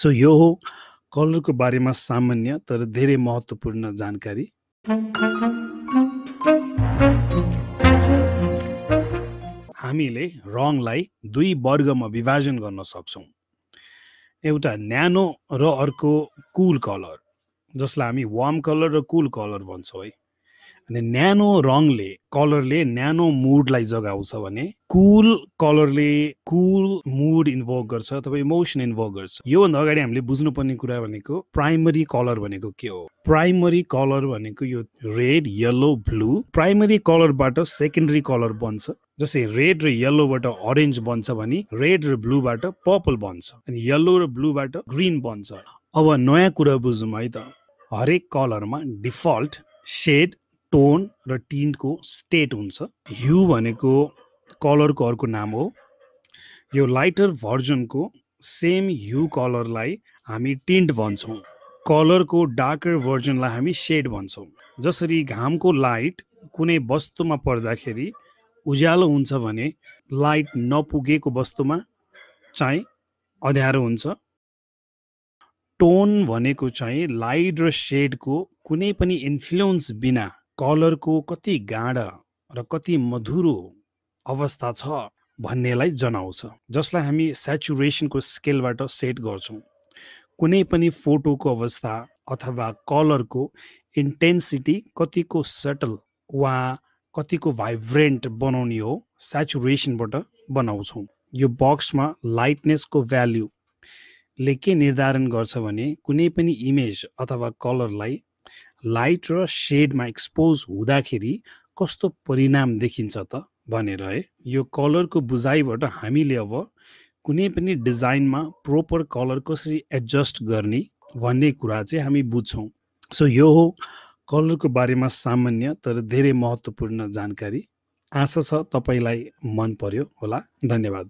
so यो हो कलरको बारेमा सामान्य तर धेरै महत्त्वपूर्ण जानकारी हामीले रङलाई दुई वर्गमा विभाजन गर्न सक्छौँ एउटा न्यानो र अर्को कुल कलर जसलाई हामी वार्म कलर र कुल कलर भन्छौँ है अनि न्यानो रङले कलरले न्यानो मुडलाई जगाउँछ भने कुल कलरले कुल मुड इन्भल्भ गर्छ अथवा इमोसन इन्भल्भ गर्छ योभन्दा अगाडि हामीले बुझ्नुपर्ने कुरा भनेको प्राइमरी कलर भनेको के हो प्राइमरी कलर भनेको यो रेड यल्लो ब्लू प्राइमरी कलरबाट सेकेन्डरी कलर बन्छ जस्तै रेड र यल्लोबाट अरेन्ज बन्छ भने रेड र ब्लूबाट पर्पल बन्छ अनि यल्लो र ब्लूबाट ग्रिन बन्छ अब नयाँ कुरा बुझौँ है त हरेक कलरमा डिफल्ट सेड टोन र टिनको स्टेट हुन्छ ह्यु भनेको कलरको अर्को नाम हो यो लाइटर भर्जनको सेम ह्यु कलरलाई हामी टिन्ट भन्छौँ कलरको डार्कर भर्जनलाई हामी सेड भन्छौँ जसरी घामको लाइट कुनै वस्तुमा पर्दाखेरि उज्यालो हुन्छ भने लाइट नपुगेको वस्तुमा चाहिँ अँध्यारो हुन्छ टोन भनेको चाहिँ लाइट र सेडको कुनै पनि इन्फ्लुएन्स बिना कलरको कति गाढा र कति मधुरो अवस्था छ भन्नेलाई जनाउँछ जसलाई हामी सेचुरेसनको स्केलबाट सेट गर्छौँ कुनै पनि फोटोको अवस्था अथवा कलरको इन्टेन्सिटी कतिको सटल वा कतिको भाइब्रेन्ट बनाउने हो सेचुरेसनबाट बनाउँछौँ यो बक्समा लाइटनेसको भ्याल्युले के निर्धारण गर्छ भने कुनै पनि इमेज अथवा कलरलाई लाइट र सेडमा एक्सपोज हुँदाखेरि कस्तो परिणाम देखिन्छ त भनेर है यो कलरको बुझाइबाट हामीले अब कुनै पनि डिजाइनमा प्रोपर कलर कसरी एडजस्ट गर्ने भन्ने कुरा चाहिँ हामी बुझ्छौँ सो यो हो कलरको बारेमा सामान्य तर धेरै महत्त्वपूर्ण जानकारी आशा छ तपाईँलाई मन पर्यो होला धन्यवाद